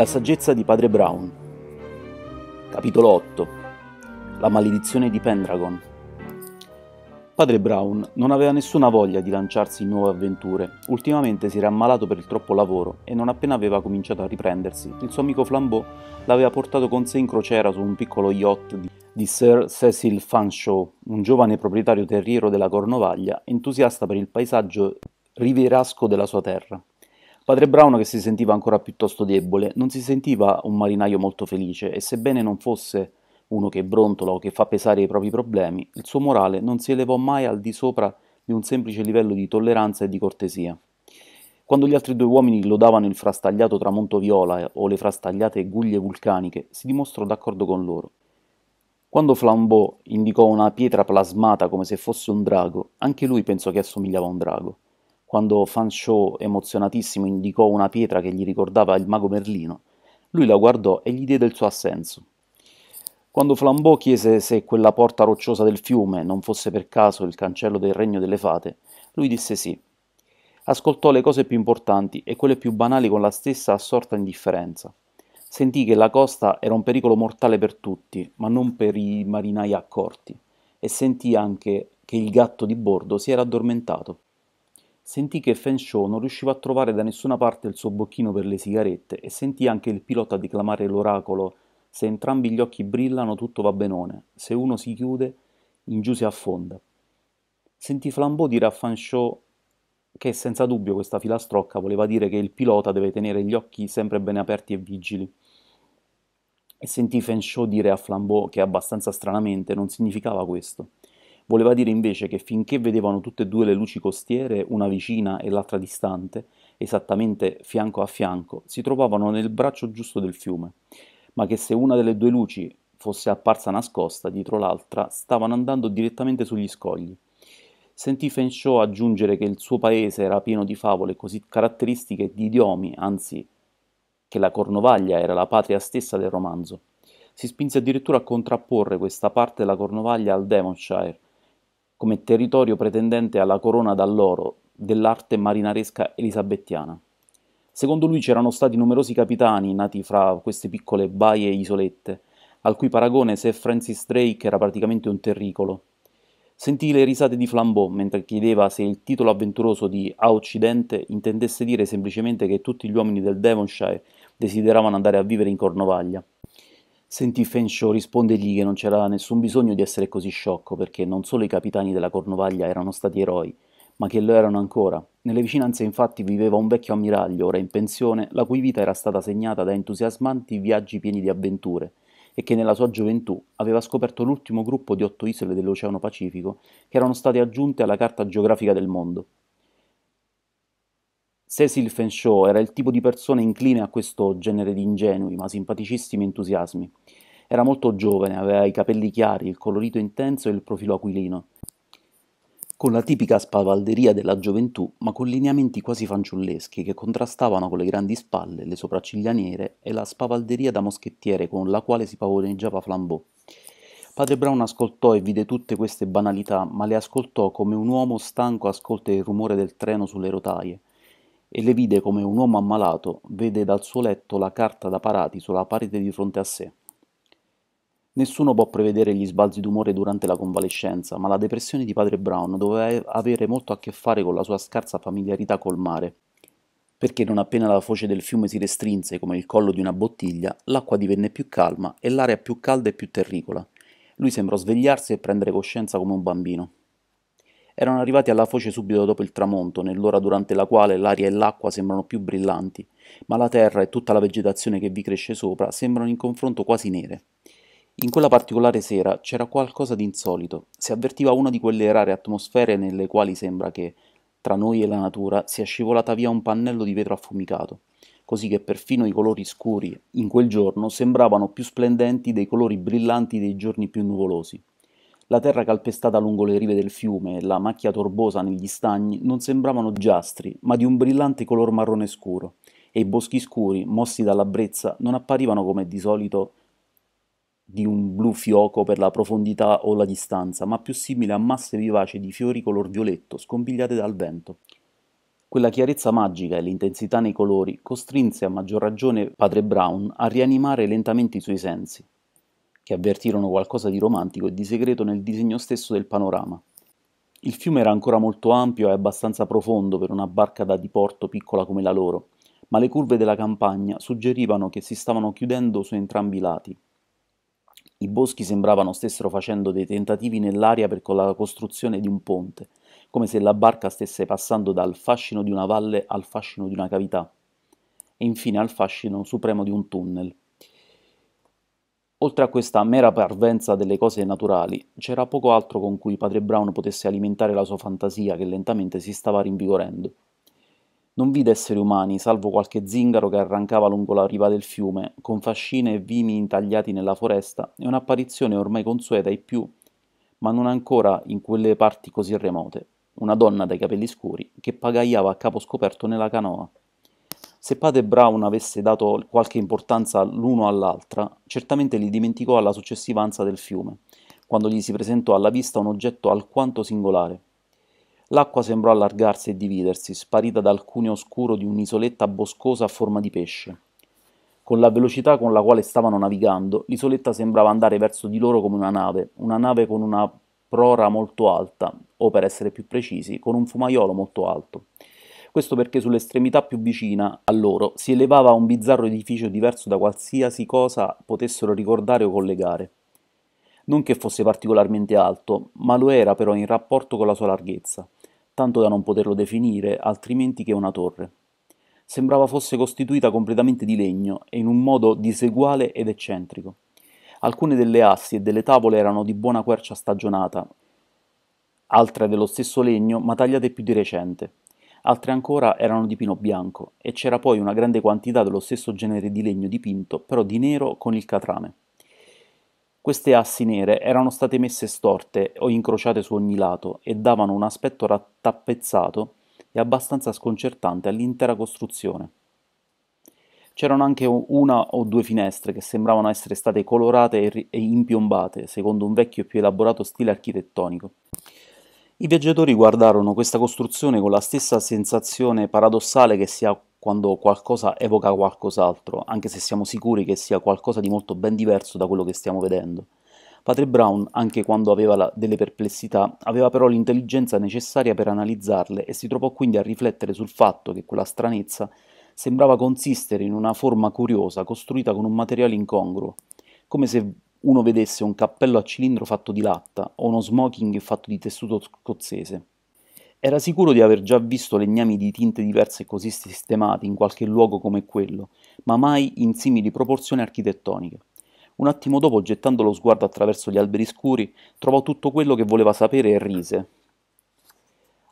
La saggezza di Padre Brown. Capitolo 8. La maledizione di Pendragon. Padre Brown non aveva nessuna voglia di lanciarsi in nuove avventure. Ultimamente si era ammalato per il troppo lavoro e non appena aveva cominciato a riprendersi, il suo amico Flambeau l'aveva portato con sé in crociera su un piccolo yacht di, di Sir Cecil Fanshawe, un giovane proprietario terriero della Cornovaglia, entusiasta per il paesaggio rivierasco della sua terra. Padre Brown, che si sentiva ancora piuttosto debole, non si sentiva un marinaio molto felice e sebbene non fosse uno che brontola o che fa pesare i propri problemi, il suo morale non si elevò mai al di sopra di un semplice livello di tolleranza e di cortesia. Quando gli altri due uomini lodavano il frastagliato tramonto viola o le frastagliate guglie vulcaniche, si dimostrò d'accordo con loro. Quando Flambeau indicò una pietra plasmata come se fosse un drago, anche lui pensò che assomigliava a un drago. Quando Fanchot, emozionatissimo, indicò una pietra che gli ricordava il mago Merlino, lui la guardò e gli diede il suo assenso. Quando Flambeau chiese se quella porta rocciosa del fiume non fosse per caso il cancello del regno delle fate, lui disse sì. Ascoltò le cose più importanti e quelle più banali con la stessa assorta indifferenza. Sentì che la costa era un pericolo mortale per tutti, ma non per i marinai accorti, e sentì anche che il gatto di bordo si era addormentato. Sentì che Fenshaw non riusciva a trovare da nessuna parte il suo bocchino per le sigarette e sentì anche il pilota declamare l'oracolo «Se entrambi gli occhi brillano tutto va benone, se uno si chiude, in giù si affonda». Sentì Flambeau dire a Fenshaw che senza dubbio questa filastrocca voleva dire che il pilota deve tenere gli occhi sempre bene aperti e vigili. E sentì Fenshaw dire a Flambeau che abbastanza stranamente non significava questo. Voleva dire invece che finché vedevano tutte e due le luci costiere, una vicina e l'altra distante, esattamente fianco a fianco, si trovavano nel braccio giusto del fiume, ma che se una delle due luci fosse apparsa nascosta dietro l'altra, stavano andando direttamente sugli scogli. Sentì Fenshaw aggiungere che il suo paese era pieno di favole così caratteristiche di idiomi, anzi che la Cornovaglia era la patria stessa del romanzo. Si spinse addirittura a contrapporre questa parte della Cornovaglia al Devonshire, come territorio pretendente alla corona d'alloro dell'arte marinaresca elisabettiana. Secondo lui c'erano stati numerosi capitani nati fra queste piccole baie e isolette, al cui paragone Sir Francis Drake era praticamente un terricolo. Sentì le risate di Flambeau mentre chiedeva se il titolo avventuroso di A Occidente intendesse dire semplicemente che tutti gli uomini del Devonshire desideravano andare a vivere in Cornovaglia. Sentì Fenshaw rispondergli che non c'era nessun bisogno di essere così sciocco perché non solo i capitani della Cornovaglia erano stati eroi, ma che lo erano ancora. Nelle vicinanze infatti viveva un vecchio ammiraglio, ora in pensione, la cui vita era stata segnata da entusiasmanti viaggi pieni di avventure e che nella sua gioventù aveva scoperto l'ultimo gruppo di otto isole dell'Oceano Pacifico che erano state aggiunte alla carta geografica del mondo. Cecil Fenshaw era il tipo di persona incline a questo genere di ingenui ma simpaticissimi entusiasmi. Era molto giovane, aveva i capelli chiari, il colorito intenso e il profilo aquilino. Con la tipica spavalderia della gioventù, ma con lineamenti quasi fanciulleschi che contrastavano con le grandi spalle, le sopracciglia nere e la spavalderia da moschettiere con la quale si pavoneggiava Flambeau. Padre Brown ascoltò e vide tutte queste banalità, ma le ascoltò come un uomo stanco ascolta il rumore del treno sulle rotaie e le vide come un uomo ammalato vede dal suo letto la carta da parati sulla parete di fronte a sé. Nessuno può prevedere gli sbalzi d'umore durante la convalescenza, ma la depressione di padre Brown doveva avere molto a che fare con la sua scarsa familiarità col mare, perché non appena la foce del fiume si restrinse come il collo di una bottiglia, l'acqua divenne più calma e l'aria più calda e più terricola. Lui sembrò svegliarsi e prendere coscienza come un bambino erano arrivati alla foce subito dopo il tramonto, nell'ora durante la quale l'aria e l'acqua sembrano più brillanti, ma la terra e tutta la vegetazione che vi cresce sopra sembrano in confronto quasi nere. In quella particolare sera c'era qualcosa di insolito, si avvertiva una di quelle rare atmosfere nelle quali sembra che, tra noi e la natura, sia scivolata via un pannello di vetro affumicato, così che perfino i colori scuri in quel giorno sembravano più splendenti dei colori brillanti dei giorni più nuvolosi. La terra calpestata lungo le rive del fiume e la macchia torbosa negli stagni non sembravano giastri, ma di un brillante color marrone scuro, e i boschi scuri, mossi dalla brezza, non apparivano come di solito di un blu fioco per la profondità o la distanza, ma più simile a masse vivaci di fiori color violetto scompigliate dal vento. Quella chiarezza magica e l'intensità nei colori costrinse a maggior ragione padre Brown a rianimare lentamente i suoi sensi che avvertirono qualcosa di romantico e di segreto nel disegno stesso del panorama. Il fiume era ancora molto ampio e abbastanza profondo per una barca da diporto piccola come la loro, ma le curve della campagna suggerivano che si stavano chiudendo su entrambi i lati. I boschi sembravano stessero facendo dei tentativi nell'aria per la costruzione di un ponte, come se la barca stesse passando dal fascino di una valle al fascino di una cavità, e infine al fascino supremo di un tunnel. Oltre a questa mera parvenza delle cose naturali, c'era poco altro con cui padre Brown potesse alimentare la sua fantasia che lentamente si stava rinvigorendo. Non vide esseri umani, salvo qualche zingaro che arrancava lungo la riva del fiume, con fascine e vimi intagliati nella foresta, e un'apparizione ormai consueta e più, ma non ancora in quelle parti così remote, una donna dai capelli scuri che pagaiava a capo scoperto nella canoa. Se Pate Brown avesse dato qualche importanza l'uno all'altra, certamente li dimenticò alla successiva ansa del fiume, quando gli si presentò alla vista un oggetto alquanto singolare. L'acqua sembrò allargarsi e dividersi, sparita dal cuneo oscuro di un'isoletta boscosa a forma di pesce. Con la velocità con la quale stavano navigando, l'isoletta sembrava andare verso di loro come una nave, una nave con una prora molto alta, o per essere più precisi, con un fumaiolo molto alto. Questo perché sull'estremità più vicina a loro si elevava un bizzarro edificio diverso da qualsiasi cosa potessero ricordare o collegare. Non che fosse particolarmente alto, ma lo era però in rapporto con la sua larghezza, tanto da non poterlo definire altrimenti che una torre. Sembrava fosse costituita completamente di legno e in un modo diseguale ed eccentrico. Alcune delle assi e delle tavole erano di buona quercia stagionata, altre dello stesso legno ma tagliate più di recente altre ancora erano di pino bianco e c'era poi una grande quantità dello stesso genere di legno dipinto, però di nero con il catrame. Queste assi nere erano state messe storte o incrociate su ogni lato e davano un aspetto rattappezzato e abbastanza sconcertante all'intera costruzione. C'erano anche una o due finestre che sembravano essere state colorate e impiombate, secondo un vecchio e più elaborato stile architettonico. I viaggiatori guardarono questa costruzione con la stessa sensazione paradossale che si ha quando qualcosa evoca qualcos'altro, anche se siamo sicuri che sia qualcosa di molto ben diverso da quello che stiamo vedendo. Padre Brown, anche quando aveva la, delle perplessità, aveva però l'intelligenza necessaria per analizzarle e si trovò quindi a riflettere sul fatto che quella stranezza sembrava consistere in una forma curiosa costruita con un materiale incongruo, come se uno vedesse un cappello a cilindro fatto di latta o uno smoking fatto di tessuto scozzese. Era sicuro di aver già visto legnami di tinte diverse così sistemati in qualche luogo come quello, ma mai in simili proporzioni architettoniche. Un attimo dopo, gettando lo sguardo attraverso gli alberi scuri, trovò tutto quello che voleva sapere e rise.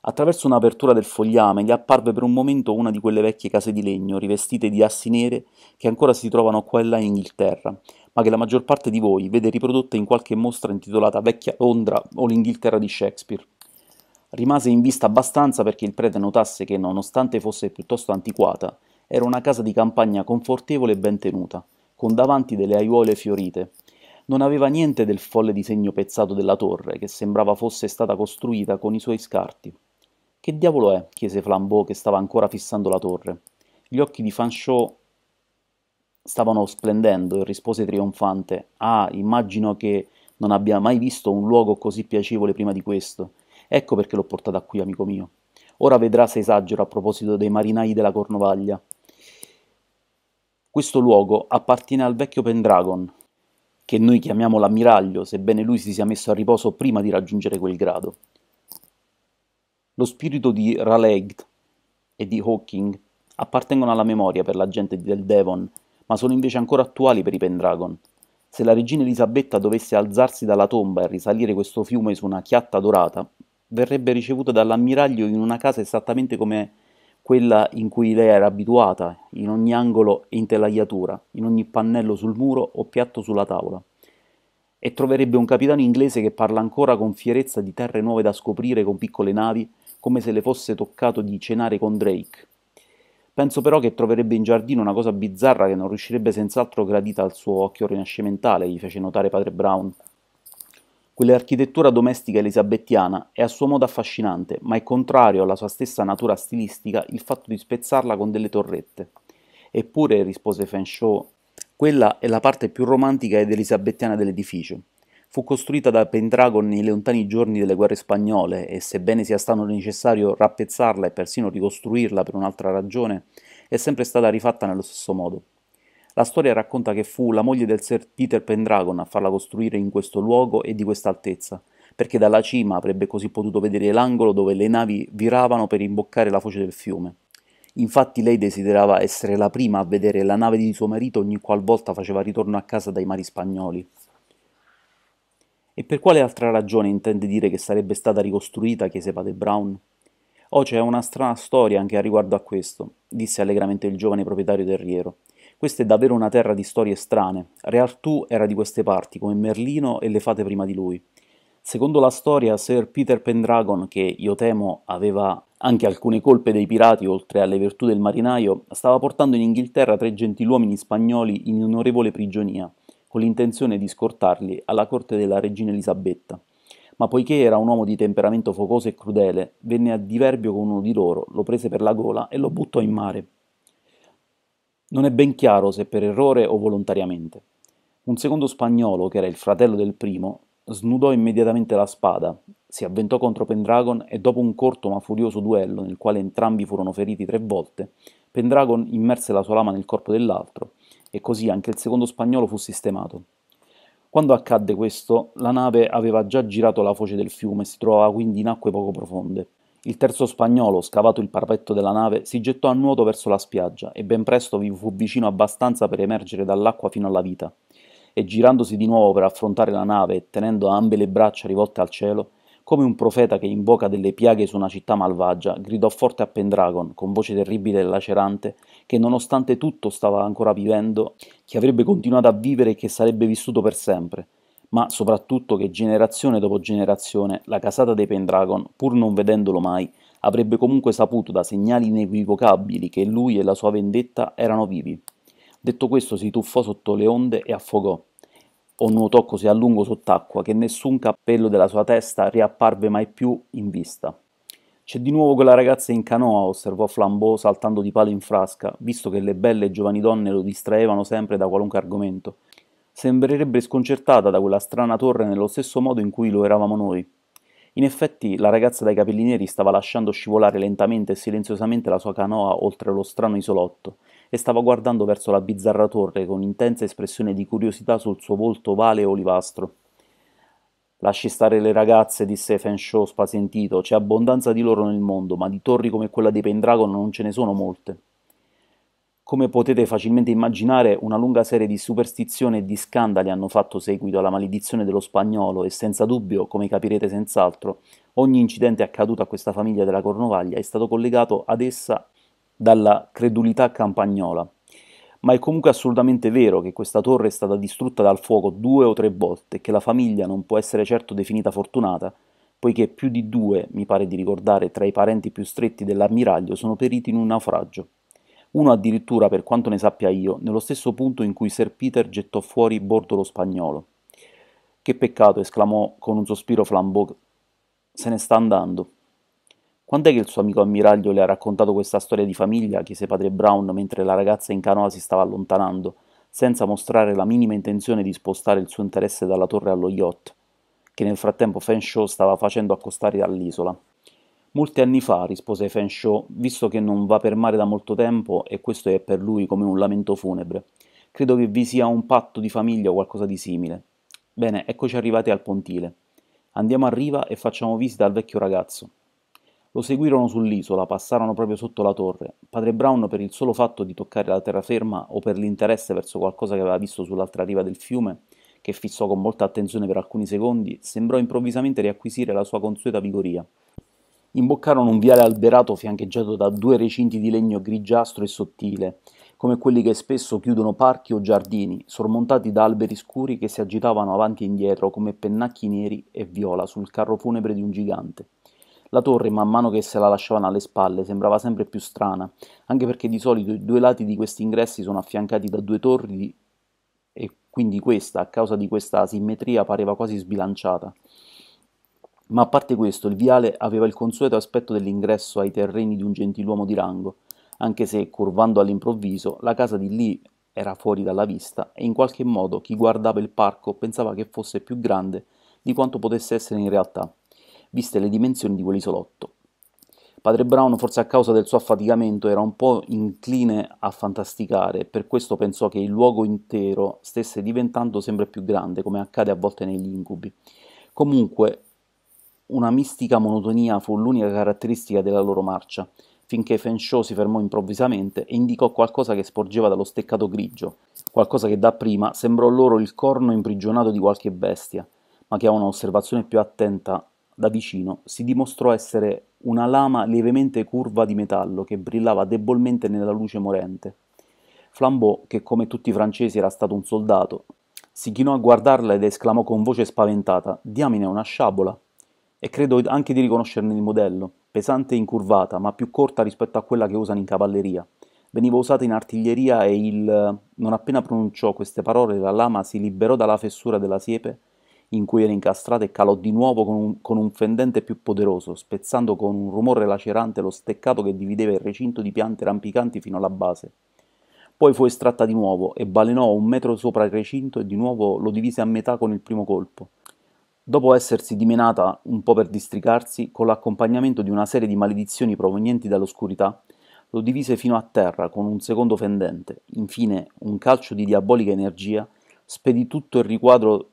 Attraverso un'apertura del fogliame gli apparve per un momento una di quelle vecchie case di legno, rivestite di assi nere, che ancora si trovano qua e là in Inghilterra, ma che la maggior parte di voi vede riprodotta in qualche mostra intitolata Vecchia Londra o l'Inghilterra di Shakespeare. Rimase in vista abbastanza perché il prete notasse che, nonostante fosse piuttosto antiquata, era una casa di campagna confortevole e ben tenuta, con davanti delle aiuole fiorite. Non aveva niente del folle disegno pezzato della torre, che sembrava fosse stata costruita con i suoi scarti. Che diavolo è? chiese Flambeau, che stava ancora fissando la torre. Gli occhi di Fanchot stavano splendendo e rispose trionfante Ah, immagino che non abbia mai visto un luogo così piacevole prima di questo. Ecco perché l'ho portata qui, amico mio. Ora vedrà se esagero a proposito dei marinai della Cornovaglia. Questo luogo appartiene al vecchio Pendragon, che noi chiamiamo l'ammiraglio, sebbene lui si sia messo a riposo prima di raggiungere quel grado. Lo spirito di Raleigh e di Hawking appartengono alla memoria per la gente del Devon ma sono invece ancora attuali per i Pendragon. Se la regina Elisabetta dovesse alzarsi dalla tomba e risalire questo fiume su una chiatta dorata, verrebbe ricevuta dall'ammiraglio in una casa esattamente come quella in cui lei era abituata, in ogni angolo e intelaiatura, in ogni pannello sul muro o piatto sulla tavola. E troverebbe un capitano inglese che parla ancora con fierezza di terre nuove da scoprire con piccole navi, come se le fosse toccato di cenare con Drake. Penso però che troverebbe in giardino una cosa bizzarra che non riuscirebbe senz'altro gradita al suo occhio rinascimentale, gli fece notare padre Brown. Quell'architettura domestica elisabettiana è a suo modo affascinante, ma è contrario alla sua stessa natura stilistica il fatto di spezzarla con delle torrette. Eppure, rispose Fenshaw, quella è la parte più romantica ed elisabettiana dell'edificio. Fu costruita da Pendragon nei lontani giorni delle guerre spagnole e sebbene sia stato necessario rappezzarla e persino ricostruirla per un'altra ragione, è sempre stata rifatta nello stesso modo. La storia racconta che fu la moglie del Sir Peter Pendragon a farla costruire in questo luogo e di questa altezza, perché dalla cima avrebbe così potuto vedere l'angolo dove le navi viravano per imboccare la foce del fiume. Infatti lei desiderava essere la prima a vedere la nave di suo marito ogni qualvolta faceva ritorno a casa dai mari spagnoli. E per quale altra ragione intende dire che sarebbe stata ricostruita? chiese Padre Brown. Oh, c'è una strana storia anche a riguardo a questo, disse allegramente il giovane proprietario terriero. Questa è davvero una terra di storie strane. Re Artù era di queste parti, come Merlino e le fate prima di lui. Secondo la storia, Sir Peter Pendragon, che io temo aveva anche alcune colpe dei pirati oltre alle virtù del marinaio, stava portando in Inghilterra tre gentiluomini spagnoli in onorevole prigionia con l'intenzione di scortarli alla corte della regina Elisabetta, ma poiché era un uomo di temperamento focoso e crudele, venne a diverbio con uno di loro, lo prese per la gola e lo buttò in mare. Non è ben chiaro se per errore o volontariamente. Un secondo spagnolo, che era il fratello del primo, snudò immediatamente la spada, si avventò contro Pendragon e dopo un corto ma furioso duello nel quale entrambi furono feriti tre volte, Pendragon immerse la sua lama nel corpo dell'altro e così anche il secondo spagnolo fu sistemato. Quando accadde questo, la nave aveva già girato la foce del fiume e si trovava quindi in acque poco profonde. Il terzo spagnolo, scavato il parapetto della nave, si gettò a nuoto verso la spiaggia e ben presto vi fu vicino abbastanza per emergere dall'acqua fino alla vita. E girandosi di nuovo per affrontare la nave e tenendo ambe le braccia rivolte al cielo, come un profeta che invoca delle piaghe su una città malvagia, gridò forte a Pendragon, con voce terribile e lacerante, che nonostante tutto stava ancora vivendo, che avrebbe continuato a vivere e che sarebbe vissuto per sempre, ma soprattutto che generazione dopo generazione la casata dei Pendragon, pur non vedendolo mai, avrebbe comunque saputo da segnali inequivocabili che lui e la sua vendetta erano vivi. Detto questo si tuffò sotto le onde e affogò o nuotò così a lungo sott'acqua che nessun cappello della sua testa riapparve mai più in vista. C'è di nuovo quella ragazza in canoa, osservò Flambeau saltando di palo in frasca, visto che le belle e giovani donne lo distraevano sempre da qualunque argomento. Sembrerebbe sconcertata da quella strana torre nello stesso modo in cui lo eravamo noi. In effetti, la ragazza dai capelli neri stava lasciando scivolare lentamente e silenziosamente la sua canoa oltre lo strano isolotto, e stava guardando verso la bizzarra torre con intensa espressione di curiosità sul suo volto ovale e olivastro. Lasci stare le ragazze, disse Fenshaw spazientito, c'è abbondanza di loro nel mondo, ma di torri come quella dei Pendragon non ce ne sono molte. Come potete facilmente immaginare, una lunga serie di superstizioni e di scandali hanno fatto seguito alla maledizione dello spagnolo e senza dubbio, come capirete senz'altro, ogni incidente accaduto a questa famiglia della Cornovaglia è stato collegato ad essa dalla credulità campagnola. Ma è comunque assolutamente vero che questa torre è stata distrutta dal fuoco due o tre volte e che la famiglia non può essere certo definita fortunata, poiché più di due, mi pare di ricordare, tra i parenti più stretti dell'ammiraglio sono periti in un naufragio. Uno addirittura, per quanto ne sappia io, nello stesso punto in cui Sir Peter gettò fuori bordo lo spagnolo. Che peccato, esclamò con un sospiro Flambeau, se ne sta andando. Quando è che il suo amico ammiraglio le ha raccontato questa storia di famiglia? chiese padre Brown mentre la ragazza in canoa si stava allontanando, senza mostrare la minima intenzione di spostare il suo interesse dalla torre allo yacht, che nel frattempo Fenshaw stava facendo accostare all'isola. Molti anni fa, rispose Fenshaw, visto che non va per mare da molto tempo e questo è per lui come un lamento funebre. Credo che vi sia un patto di famiglia o qualcosa di simile. Bene, eccoci arrivati al pontile. Andiamo a riva e facciamo visita al vecchio ragazzo. Lo seguirono sull'isola, passarono proprio sotto la torre. Padre Brown, per il solo fatto di toccare la terraferma o per l'interesse verso qualcosa che aveva visto sull'altra riva del fiume, che fissò con molta attenzione per alcuni secondi, sembrò improvvisamente riacquisire la sua consueta vigoria. Imboccarono un viale alberato fiancheggiato da due recinti di legno grigiastro e sottile, come quelli che spesso chiudono parchi o giardini, sormontati da alberi scuri che si agitavano avanti e indietro come pennacchi neri e viola sul carro funebre di un gigante. La torre, man mano che se la lasciavano alle spalle, sembrava sempre più strana, anche perché di solito i due lati di questi ingressi sono affiancati da due torri e quindi questa, a causa di questa simmetria, pareva quasi sbilanciata. Ma a parte questo, il viale aveva il consueto aspetto dell'ingresso ai terreni di un gentiluomo di rango, anche se, curvando all'improvviso, la casa di lì era fuori dalla vista e in qualche modo chi guardava il parco pensava che fosse più grande di quanto potesse essere in realtà viste le dimensioni di quell'isolotto. Padre Brown, forse a causa del suo affaticamento, era un po' incline a fantasticare e per questo pensò che il luogo intero stesse diventando sempre più grande, come accade a volte negli incubi. Comunque, una mistica monotonia fu l'unica caratteristica della loro marcia, finché Fenshaw si fermò improvvisamente e indicò qualcosa che sporgeva dallo steccato grigio, qualcosa che dapprima sembrò loro il corno imprigionato di qualche bestia, ma che a una osservazione più attenta da vicino si dimostrò essere una lama lievemente curva di metallo che brillava debolmente nella luce morente. Flambeau, che come tutti i francesi era stato un soldato, si chinò a guardarla ed esclamò con voce spaventata: Diamine, è una sciabola! E credo anche di riconoscerne il modello, pesante e incurvata, ma più corta rispetto a quella che usano in cavalleria. Veniva usata in artiglieria e il. Non appena pronunciò queste parole, la lama si liberò dalla fessura della siepe in cui era incastrata e calò di nuovo con un, con un fendente più poderoso, spezzando con un rumore lacerante lo steccato che divideva il recinto di piante rampicanti fino alla base. Poi fu estratta di nuovo e balenò un metro sopra il recinto e di nuovo lo divise a metà con il primo colpo. Dopo essersi dimenata un po' per districarsi, con l'accompagnamento di una serie di maledizioni provenienti dall'oscurità, lo divise fino a terra con un secondo fendente. Infine, un calcio di diabolica energia spedì tutto il riquadro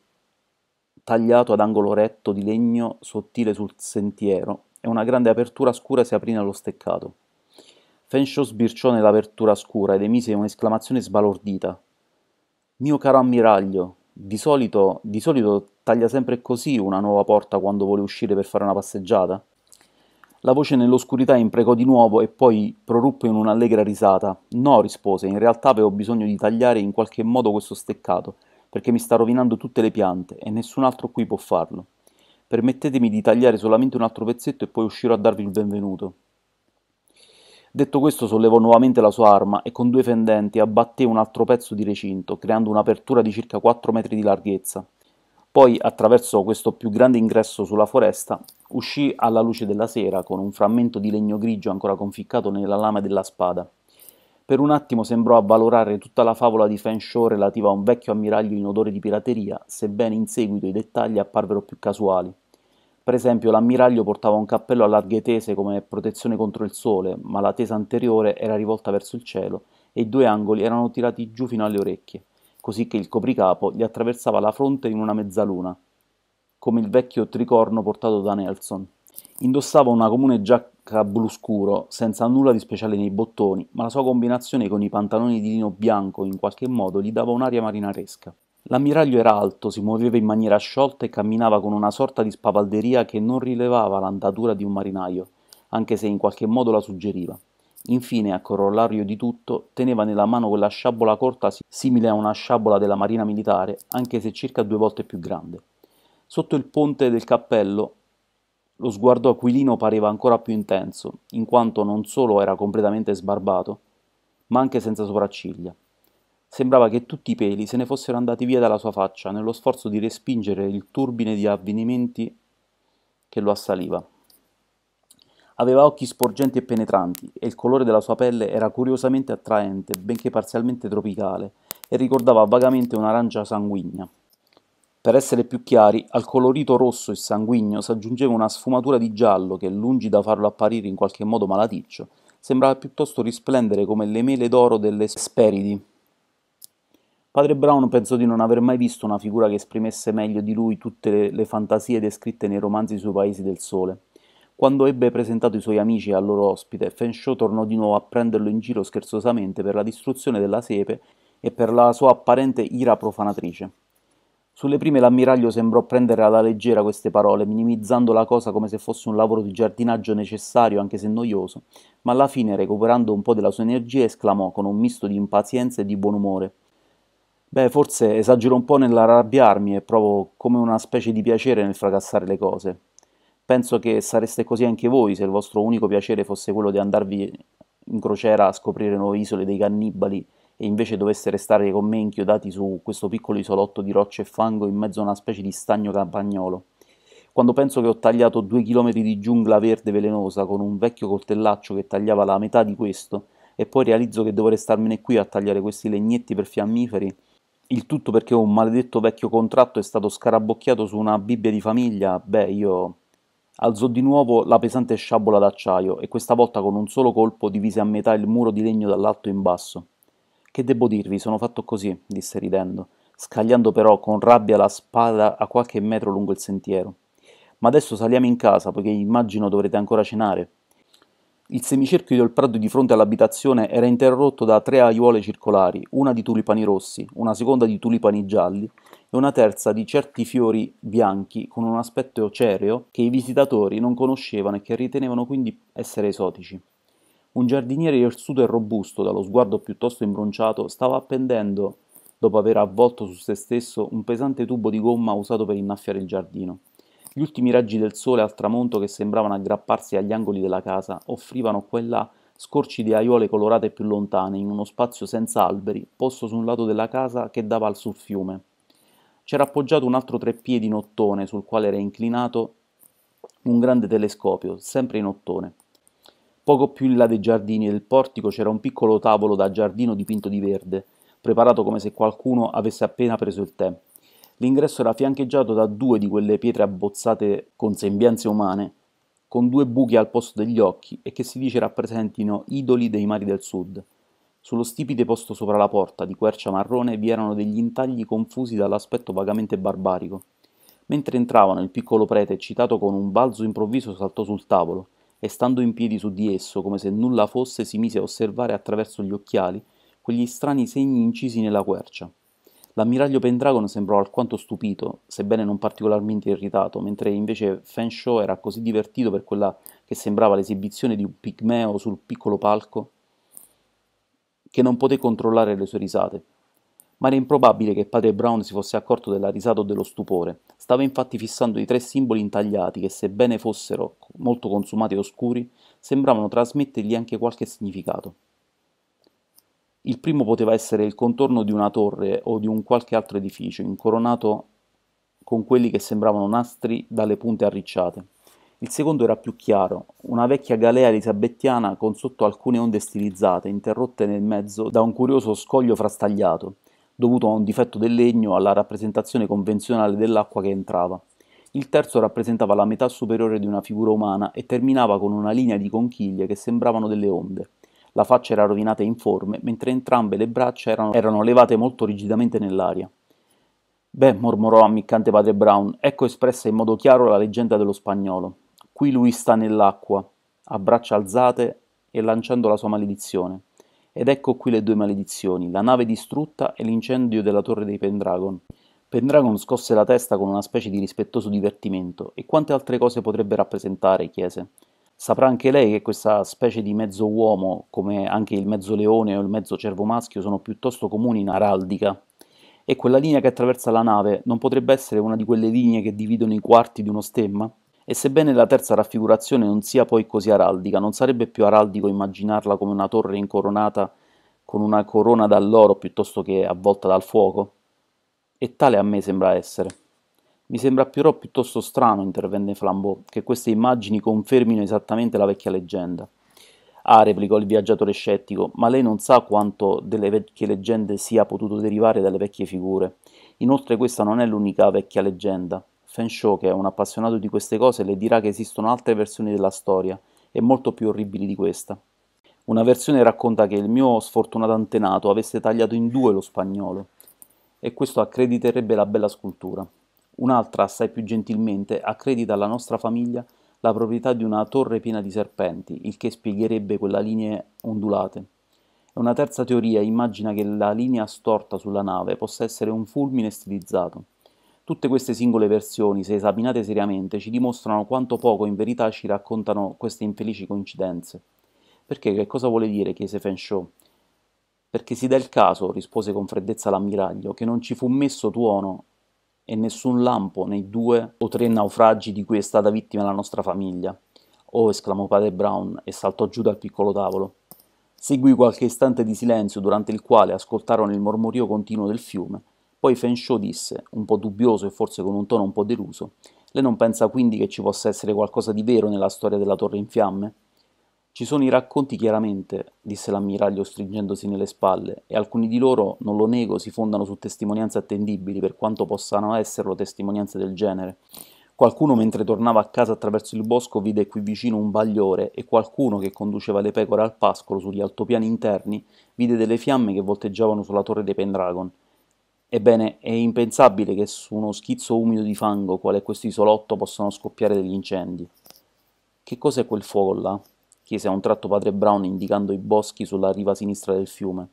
tagliato ad angolo retto di legno sottile sul sentiero e una grande apertura scura si aprì nello steccato. Fenshaw sbirciò nell'apertura scura ed emise un'esclamazione sbalordita. Mio caro ammiraglio, di solito, di solito taglia sempre così una nuova porta quando vuole uscire per fare una passeggiata? La voce nell'oscurità imprecò di nuovo e poi proruppe in un'allegra risata. No, rispose, in realtà avevo bisogno di tagliare in qualche modo questo steccato perché mi sta rovinando tutte le piante e nessun altro qui può farlo. Permettetemi di tagliare solamente un altro pezzetto e poi uscirò a darvi il benvenuto. Detto questo sollevò nuovamente la sua arma e con due fendenti abbatté un altro pezzo di recinto, creando un'apertura di circa 4 metri di larghezza. Poi, attraverso questo più grande ingresso sulla foresta, uscì alla luce della sera con un frammento di legno grigio ancora conficcato nella lama della spada. Per un attimo sembrò avvalorare tutta la favola di Fanshawe relativa a un vecchio ammiraglio in odore di pirateria, sebbene in seguito i dettagli apparvero più casuali. Per esempio, l'ammiraglio portava un cappello a larghe tese come protezione contro il sole, ma la tesa anteriore era rivolta verso il cielo e i due angoli erano tirati giù fino alle orecchie, così che il copricapo gli attraversava la fronte in una mezzaluna, come il vecchio tricorno portato da Nelson. Indossava una comune giacca blu scuro, senza nulla di speciale nei bottoni, ma la sua combinazione con i pantaloni di lino bianco in qualche modo gli dava un'aria marinaresca. L'ammiraglio era alto, si muoveva in maniera sciolta e camminava con una sorta di spavalderia che non rilevava l'andatura di un marinaio, anche se in qualche modo la suggeriva. Infine, a corollario di tutto, teneva nella mano quella sciabola corta simile a una sciabola della marina militare, anche se circa due volte più grande. Sotto il ponte del cappello lo sguardo aquilino pareva ancora più intenso, in quanto non solo era completamente sbarbato, ma anche senza sopracciglia. Sembrava che tutti i peli se ne fossero andati via dalla sua faccia nello sforzo di respingere il turbine di avvenimenti che lo assaliva. Aveva occhi sporgenti e penetranti e il colore della sua pelle era curiosamente attraente, benché parzialmente tropicale, e ricordava vagamente un'arancia sanguigna. Per essere più chiari, al colorito rosso e sanguigno s'aggiungeva una sfumatura di giallo che, lungi da farlo apparire in qualche modo malaticcio, sembrava piuttosto risplendere come le mele d'oro delle Speridi. Padre Brown pensò di non aver mai visto una figura che esprimesse meglio di lui tutte le, le fantasie descritte nei romanzi sui paesi del sole. Quando ebbe presentato i suoi amici al loro ospite, Fenshaw tornò di nuovo a prenderlo in giro scherzosamente per la distruzione della siepe e per la sua apparente ira profanatrice. Sulle prime l'ammiraglio sembrò prendere alla leggera queste parole, minimizzando la cosa come se fosse un lavoro di giardinaggio necessario anche se noioso, ma alla fine, recuperando un po' della sua energia, esclamò con un misto di impazienza e di buon umore. Beh, forse esagero un po' nell'arrabbiarmi e provo come una specie di piacere nel fracassare le cose. Penso che sareste così anche voi se il vostro unico piacere fosse quello di andarvi in crociera a scoprire nuove isole dei cannibali e invece dovesse restare con me inchiodati su questo piccolo isolotto di rocce e fango in mezzo a una specie di stagno campagnolo. Quando penso che ho tagliato due chilometri di giungla verde velenosa con un vecchio coltellaccio che tagliava la metà di questo, e poi realizzo che devo restarmene qui a tagliare questi legnetti per fiammiferi, il tutto perché un maledetto vecchio contratto è stato scarabocchiato su una Bibbia di famiglia, beh, io alzò di nuovo la pesante sciabola d'acciaio e questa volta con un solo colpo divise a metà il muro di legno dall'alto in basso. Che debbo dirvi, sono fatto così, disse ridendo, scagliando però con rabbia la spada a qualche metro lungo il sentiero. Ma adesso saliamo in casa, poiché immagino dovrete ancora cenare. Il semicerchio del prato di fronte all'abitazione era interrotto da tre aiuole circolari, una di tulipani rossi, una seconda di tulipani gialli e una terza di certi fiori bianchi con un aspetto cereo che i visitatori non conoscevano e che ritenevano quindi essere esotici. Un giardiniere irsuto e robusto, dallo sguardo piuttosto imbronciato, stava appendendo, dopo aver avvolto su se stesso, un pesante tubo di gomma usato per innaffiare il giardino. Gli ultimi raggi del sole al tramonto che sembravano aggrapparsi agli angoli della casa offrivano qua e là scorci di aiuole colorate più lontane in uno spazio senza alberi, posto su un lato della casa che dava al sul fiume. C'era appoggiato un altro treppiedi in ottone sul quale era inclinato un grande telescopio, sempre in ottone. Poco più in là dei giardini e del portico c'era un piccolo tavolo da giardino dipinto di verde, preparato come se qualcuno avesse appena preso il tè. L'ingresso era fiancheggiato da due di quelle pietre abbozzate con sembianze umane, con due buchi al posto degli occhi e che si dice rappresentino idoli dei mari del sud. Sullo stipite posto sopra la porta, di quercia marrone, vi erano degli intagli confusi dall'aspetto vagamente barbarico. Mentre entravano, il piccolo prete, eccitato con un balzo improvviso, saltò sul tavolo e stando in piedi su di esso, come se nulla fosse, si mise a osservare attraverso gli occhiali quegli strani segni incisi nella quercia. L'ammiraglio Pendragon sembrò alquanto stupito, sebbene non particolarmente irritato, mentre invece Fenshaw era così divertito per quella che sembrava l'esibizione di un pigmeo sul piccolo palco che non poté controllare le sue risate. Ma era improbabile che padre Brown si fosse accorto della risata o dello stupore, Stava infatti fissando i tre simboli intagliati che, sebbene fossero molto consumati e oscuri, sembravano trasmettergli anche qualche significato. Il primo poteva essere il contorno di una torre o di un qualche altro edificio, incoronato con quelli che sembravano nastri dalle punte arricciate. Il secondo era più chiaro, una vecchia galea elisabettiana con sotto alcune onde stilizzate, interrotte nel mezzo da un curioso scoglio frastagliato, dovuto a un difetto del legno alla rappresentazione convenzionale dell'acqua che entrava. Il terzo rappresentava la metà superiore di una figura umana e terminava con una linea di conchiglie che sembravano delle onde. La faccia era rovinata e informe, mentre entrambe le braccia erano, erano levate molto rigidamente nell'aria. Beh, mormorò ammiccante padre Brown, ecco espressa in modo chiaro la leggenda dello spagnolo. Qui lui sta nell'acqua, a braccia alzate e lanciando la sua maledizione. Ed ecco qui le due maledizioni, la nave distrutta e l'incendio della torre dei Pendragon. Pendragon scosse la testa con una specie di rispettoso divertimento. E quante altre cose potrebbe rappresentare? chiese. Saprà anche lei che questa specie di mezzo uomo, come anche il mezzo leone o il mezzo cervo maschio, sono piuttosto comuni in araldica. E quella linea che attraversa la nave non potrebbe essere una di quelle linee che dividono i quarti di uno stemma? e sebbene la terza raffigurazione non sia poi così araldica, non sarebbe più araldico immaginarla come una torre incoronata con una corona d'alloro piuttosto che avvolta dal fuoco? E tale a me sembra essere. Mi sembra però piuttosto strano, intervenne Flambeau, che queste immagini confermino esattamente la vecchia leggenda. Ah, replicò il viaggiatore scettico, ma lei non sa quanto delle vecchie leggende sia potuto derivare dalle vecchie figure. Inoltre questa non è l'unica vecchia leggenda. Fenshaw, che è un appassionato di queste cose, le dirà che esistono altre versioni della storia, e molto più orribili di questa. Una versione racconta che il mio sfortunato antenato avesse tagliato in due lo spagnolo, e questo accrediterebbe la bella scultura. Un'altra, assai più gentilmente, accredita alla nostra famiglia la proprietà di una torre piena di serpenti, il che spiegherebbe quella linea ondulate. E una terza teoria immagina che la linea storta sulla nave possa essere un fulmine stilizzato. Tutte queste singole versioni, se esaminate seriamente, ci dimostrano quanto poco in verità ci raccontano queste infelici coincidenze. Perché che cosa vuole dire chiese Fenshaw? Perché si dà il caso, rispose con freddezza l'ammiraglio, che non ci fu messo tuono e nessun lampo nei due o tre naufragi di cui è stata vittima la nostra famiglia. Oh, esclamò padre Brown e saltò giù dal piccolo tavolo. Seguì qualche istante di silenzio durante il quale ascoltarono il mormorio continuo del fiume poi Fenshaw disse, un po' dubbioso e forse con un tono un po' deluso, lei non pensa quindi che ci possa essere qualcosa di vero nella storia della torre in fiamme? Ci sono i racconti chiaramente, disse l'ammiraglio stringendosi nelle spalle, e alcuni di loro, non lo nego, si fondano su testimonianze attendibili, per quanto possano esserlo testimonianze del genere. Qualcuno mentre tornava a casa attraverso il bosco vide qui vicino un bagliore e qualcuno che conduceva le pecore al pascolo sugli altopiani interni vide delle fiamme che volteggiavano sulla torre dei Pendragon. Ebbene, è impensabile che su uno schizzo umido di fango quale questo isolotto possano scoppiare degli incendi. Che cos'è quel fuoco là? chiese a un tratto padre Brown indicando i boschi sulla riva sinistra del fiume.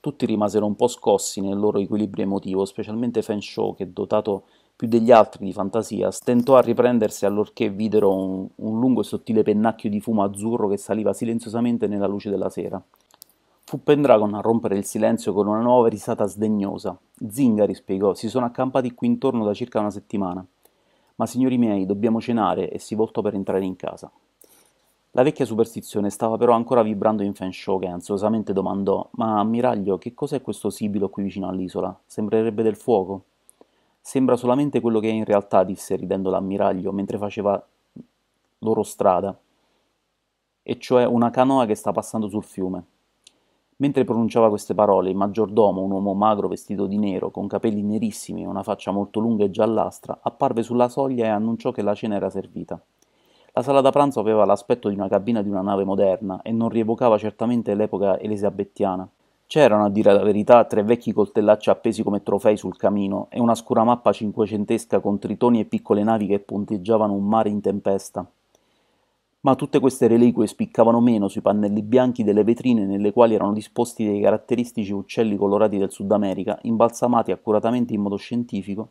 Tutti rimasero un po' scossi nel loro equilibrio emotivo, specialmente Fenshaw che, dotato più degli altri di fantasia, stentò a riprendersi allorché videro un, un lungo e sottile pennacchio di fumo azzurro che saliva silenziosamente nella luce della sera. Fu Pendragon a rompere il silenzio con una nuova risata sdegnosa. Zingari spiegò, si sono accampati qui intorno da circa una settimana. Ma signori miei, dobbiamo cenare e si voltò per entrare in casa. La vecchia superstizione stava però ancora vibrando in Fenshaw che ansiosamente domandò «Ma ammiraglio, che cos'è questo sibilo qui vicino all'isola? Sembrerebbe del fuoco?» «Sembra solamente quello che è in realtà», disse ridendo l'ammiraglio mentre faceva loro strada, e cioè una canoa che sta passando sul fiume. Mentre pronunciava queste parole, il maggiordomo, un uomo magro vestito di nero, con capelli nerissimi e una faccia molto lunga e giallastra, apparve sulla soglia e annunciò che la cena era servita. La sala da pranzo aveva l'aspetto di una cabina di una nave moderna e non rievocava certamente l'epoca elisabettiana. C'erano, a dire la verità, tre vecchi coltellacci appesi come trofei sul camino e una scura mappa cinquecentesca con tritoni e piccole navi che punteggiavano un mare in tempesta ma tutte queste reliquie spiccavano meno sui pannelli bianchi delle vetrine nelle quali erano disposti dei caratteristici uccelli colorati del Sud America, imbalsamati accuratamente in modo scientifico,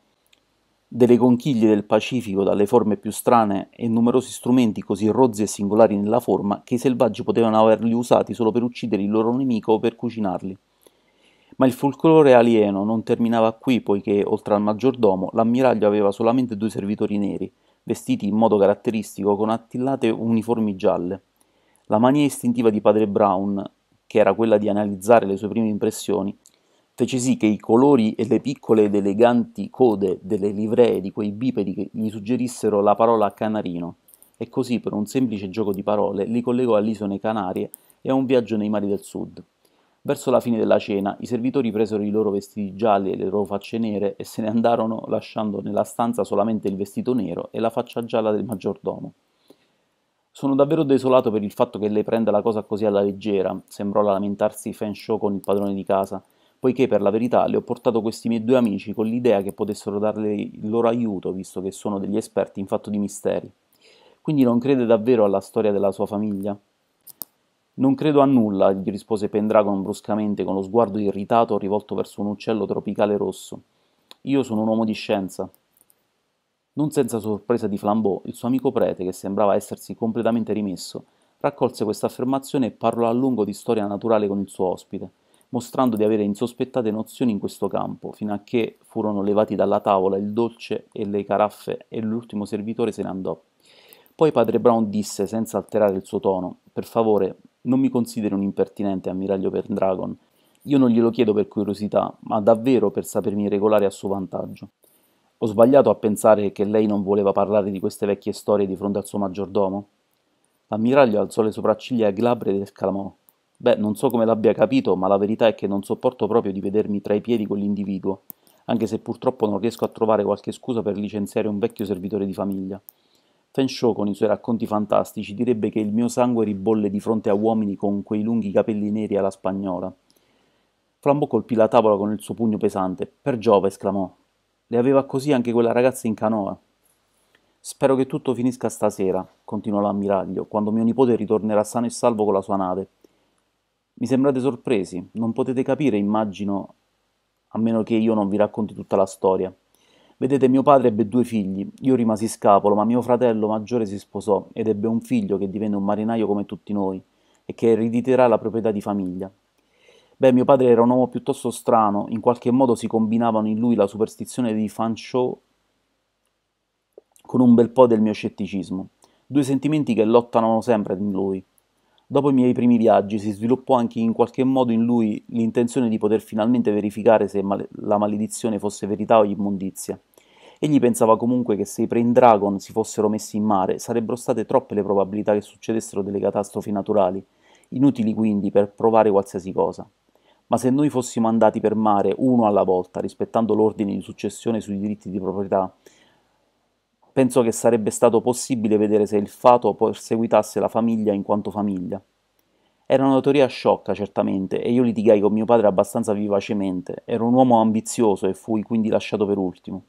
delle conchiglie del Pacifico dalle forme più strane e numerosi strumenti così rozzi e singolari nella forma che i selvaggi potevano averli usati solo per uccidere il loro nemico o per cucinarli. Ma il folklore alieno non terminava qui, poiché, oltre al maggiordomo, l'ammiraglio aveva solamente due servitori neri, vestiti in modo caratteristico con attillate uniformi gialle. La mania istintiva di padre Brown, che era quella di analizzare le sue prime impressioni, fece sì che i colori e le piccole ed eleganti code delle livree di quei bipedi che gli suggerissero la parola canarino, e così per un semplice gioco di parole li collegò alle Canarie e a un viaggio nei mari del sud. Verso la fine della cena, i servitori presero i loro vestiti gialli e le loro facce nere e se ne andarono lasciando nella stanza solamente il vestito nero e la faccia gialla del maggiordomo. Sono davvero desolato per il fatto che lei prenda la cosa così alla leggera, sembrò lamentarsi Fenshaw con il padrone di casa, poiché per la verità le ho portato questi miei due amici con l'idea che potessero darle il loro aiuto, visto che sono degli esperti in fatto di misteri. Quindi non crede davvero alla storia della sua famiglia? Non credo a nulla, gli rispose Pendragon bruscamente con lo sguardo irritato rivolto verso un uccello tropicale rosso. Io sono un uomo di scienza. Non senza sorpresa di Flambeau, il suo amico prete, che sembrava essersi completamente rimesso, raccolse questa affermazione e parlò a lungo di storia naturale con il suo ospite, mostrando di avere insospettate nozioni in questo campo, fino a che furono levati dalla tavola il dolce e le caraffe e l'ultimo servitore se ne andò. Poi padre Brown disse, senza alterare il suo tono, per favore, non mi considero un impertinente ammiraglio per Dragon. Io non glielo chiedo per curiosità, ma davvero per sapermi regolare a suo vantaggio. Ho sbagliato a pensare che lei non voleva parlare di queste vecchie storie di fronte al suo maggiordomo? L'ammiraglio alzò le sopracciglia glabre ed esclamò. Beh, non so come l'abbia capito, ma la verità è che non sopporto proprio di vedermi tra i piedi quell'individuo, anche se purtroppo non riesco a trovare qualche scusa per licenziare un vecchio servitore di famiglia. Fenshaw con i suoi racconti fantastici direbbe che il mio sangue ribolle di fronte a uomini con quei lunghi capelli neri alla spagnola. Flambeau colpì la tavola con il suo pugno pesante. Per Giove, esclamò. Le aveva così anche quella ragazza in canoa. Spero che tutto finisca stasera, continuò l'ammiraglio, quando mio nipote ritornerà sano e salvo con la sua nave. Mi sembrate sorpresi, non potete capire, immagino, a meno che io non vi racconti tutta la storia. Vedete, mio padre ebbe due figli, io rimasi scapolo, ma mio fratello maggiore si sposò ed ebbe un figlio che divenne un marinaio come tutti noi e che erediterà la proprietà di famiglia. Beh, mio padre era un uomo piuttosto strano, in qualche modo si combinavano in lui la superstizione di Fanchot con un bel po' del mio scetticismo, due sentimenti che lottano sempre in lui. Dopo i miei primi viaggi si sviluppò anche in qualche modo in lui l'intenzione di poter finalmente verificare se la maledizione fosse verità o immondizia. Egli pensava comunque che se i Pendragon si fossero messi in mare sarebbero state troppe le probabilità che succedessero delle catastrofi naturali, inutili quindi per provare qualsiasi cosa. Ma se noi fossimo andati per mare uno alla volta, rispettando l'ordine di successione sui diritti di proprietà, penso che sarebbe stato possibile vedere se il fato perseguitasse la famiglia in quanto famiglia. Era una teoria sciocca, certamente, e io litigai con mio padre abbastanza vivacemente. Era un uomo ambizioso e fui quindi lasciato per ultimo.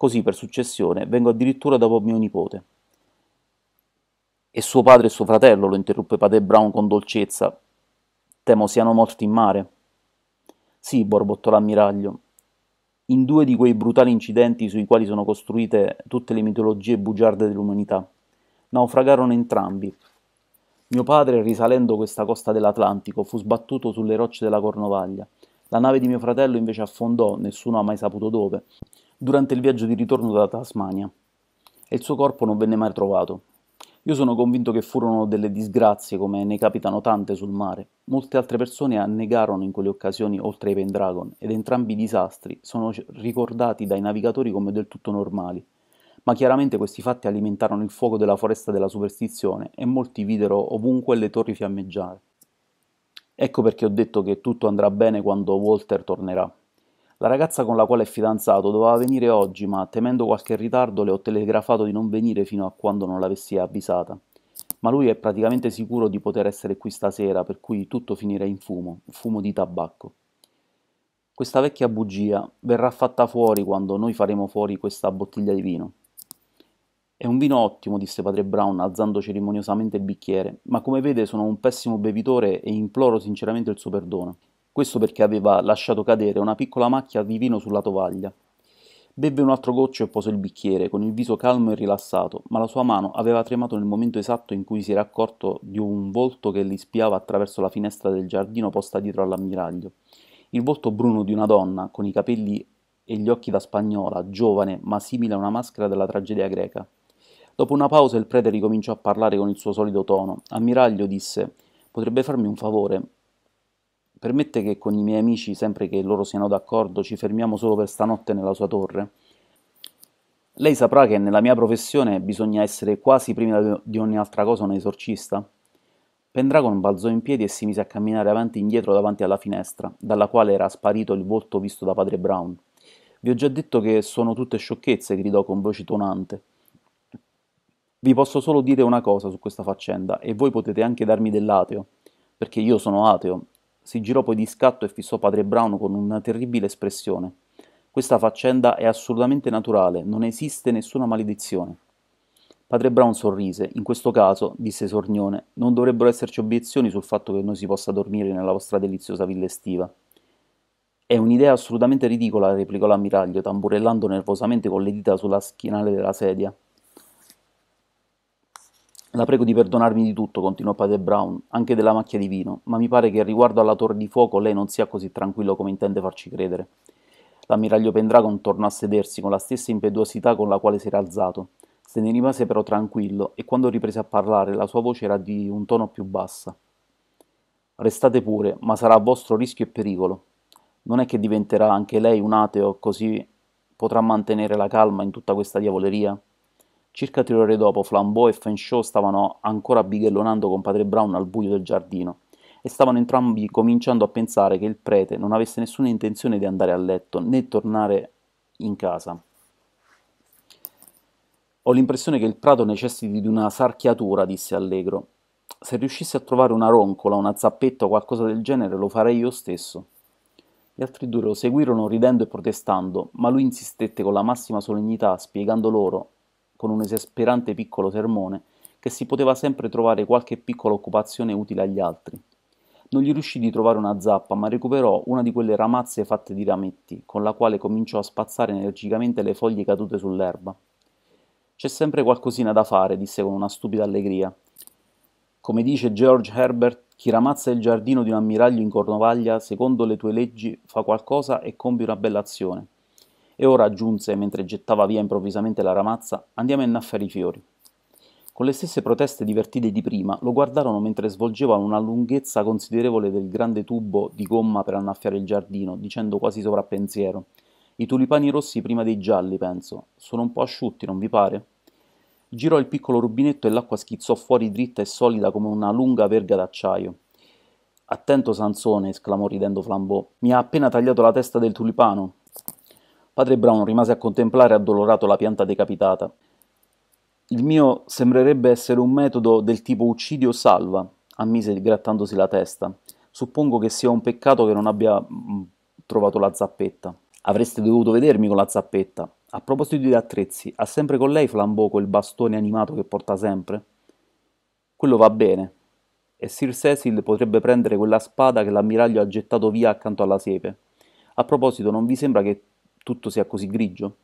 Così per successione vengo addirittura dopo mio nipote. E suo padre e suo fratello, lo interruppe padre Brown con dolcezza. Temo siano morti in mare. Sì, borbottò l'ammiraglio. In due di quei brutali incidenti sui quali sono costruite tutte le mitologie bugiarde dell'umanità. Naufragarono entrambi. Mio padre, risalendo questa costa dell'Atlantico, fu sbattuto sulle rocce della Cornovaglia. La nave di mio fratello invece affondò, nessuno ha mai saputo dove, durante il viaggio di ritorno dalla Tasmania e il suo corpo non venne mai trovato. Io sono convinto che furono delle disgrazie come ne capitano tante sul mare. Molte altre persone annegarono in quelle occasioni oltre ai Pendragon ed entrambi i disastri sono ricordati dai navigatori come del tutto normali. Ma chiaramente questi fatti alimentarono il fuoco della foresta della superstizione e molti videro ovunque le torri fiammeggiare. Ecco perché ho detto che tutto andrà bene quando Walter tornerà. La ragazza con la quale è fidanzato doveva venire oggi, ma temendo qualche ritardo le ho telegrafato di non venire fino a quando non l'avessi avvisata. Ma lui è praticamente sicuro di poter essere qui stasera, per cui tutto finirà in fumo, fumo di tabacco. Questa vecchia bugia verrà fatta fuori quando noi faremo fuori questa bottiglia di vino. È un vino ottimo, disse padre Brown, alzando cerimoniosamente il bicchiere, ma come vede sono un pessimo bevitore e imploro sinceramente il suo perdono. Questo perché aveva lasciato cadere una piccola macchia di vino sulla tovaglia. Bevve un altro goccio e posò il bicchiere, con il viso calmo e rilassato, ma la sua mano aveva tremato nel momento esatto in cui si era accorto di un volto che li spiava attraverso la finestra del giardino posta dietro all'ammiraglio. Il volto bruno di una donna, con i capelli e gli occhi da spagnola, giovane, ma simile a una maschera della tragedia greca. Dopo una pausa il prete ricominciò a parlare con il suo solito tono. Ammiraglio disse: Potrebbe farmi un favore, Permette che con i miei amici, sempre che loro siano d'accordo, ci fermiamo solo per stanotte nella sua torre? Lei saprà che nella mia professione bisogna essere quasi prima di ogni altra cosa un esorcista? Pendragon balzò in piedi e si mise a camminare avanti e indietro davanti alla finestra, dalla quale era sparito il volto visto da padre Brown. Vi ho già detto che sono tutte sciocchezze, gridò con voce tonante. Vi posso solo dire una cosa su questa faccenda, e voi potete anche darmi dell'ateo, perché io sono ateo si girò poi di scatto e fissò padre Brown con una terribile espressione. Questa faccenda è assolutamente naturale, non esiste nessuna maledizione. Padre Brown sorrise. In questo caso, disse Sornione, non dovrebbero esserci obiezioni sul fatto che noi si possa dormire nella vostra deliziosa villa estiva. È un'idea assolutamente ridicola, replicò l'ammiraglio, tamburellando nervosamente con le dita sulla schienale della sedia. La prego di perdonarmi di tutto, continuò Padre Brown, anche della macchia di vino, ma mi pare che riguardo alla torre di fuoco lei non sia così tranquillo come intende farci credere. L'ammiraglio Pendragon tornò a sedersi con la stessa impetuosità con la quale si era alzato. Se ne rimase però tranquillo e quando riprese a parlare la sua voce era di un tono più bassa. Restate pure, ma sarà a vostro rischio e pericolo. Non è che diventerà anche lei un ateo così potrà mantenere la calma in tutta questa diavoleria? Circa tre ore dopo, Flambeau e Fanchot stavano ancora bighellonando con padre Brown al buio del giardino e stavano entrambi cominciando a pensare che il prete non avesse nessuna intenzione di andare a letto né tornare in casa. Ho l'impressione che il prato necessiti di una sarchiatura, disse Allegro. Se riuscissi a trovare una roncola, una zappetta o qualcosa del genere, lo farei io stesso. Gli altri due lo seguirono ridendo e protestando, ma lui insistette con la massima solennità, spiegando loro, con un esasperante piccolo sermone, che si poteva sempre trovare qualche piccola occupazione utile agli altri. Non gli riuscì di trovare una zappa, ma recuperò una di quelle ramazze fatte di rametti, con la quale cominciò a spazzare energicamente le foglie cadute sull'erba. C'è sempre qualcosina da fare, disse con una stupida allegria. Come dice George Herbert, chi ramazza il giardino di un ammiraglio in Cornovaglia, secondo le tue leggi, fa qualcosa e compie una bella azione e ora aggiunse, mentre gettava via improvvisamente la ramazza, andiamo a innaffiare i fiori. Con le stesse proteste divertite di prima, lo guardarono mentre svolgeva una lunghezza considerevole del grande tubo di gomma per annaffiare il giardino, dicendo quasi sovrappensiero. I tulipani rossi prima dei gialli, penso. Sono un po' asciutti, non vi pare? Girò il piccolo rubinetto e l'acqua schizzò fuori dritta e solida come una lunga verga d'acciaio. Attento Sansone, esclamò ridendo Flambeau. Mi ha appena tagliato la testa del tulipano. Padre Brown rimase a contemplare addolorato la pianta decapitata. Il mio sembrerebbe essere un metodo del tipo uccidi o salva, ammise grattandosi la testa. Suppongo che sia un peccato che non abbia mm, trovato la zappetta. Avreste dovuto vedermi con la zappetta. A proposito di attrezzi, ha sempre con lei flambò quel bastone animato che porta sempre? Quello va bene. E Sir Cecil potrebbe prendere quella spada che l'ammiraglio ha gettato via accanto alla siepe. A proposito, non vi sembra che tutto sia così grigio?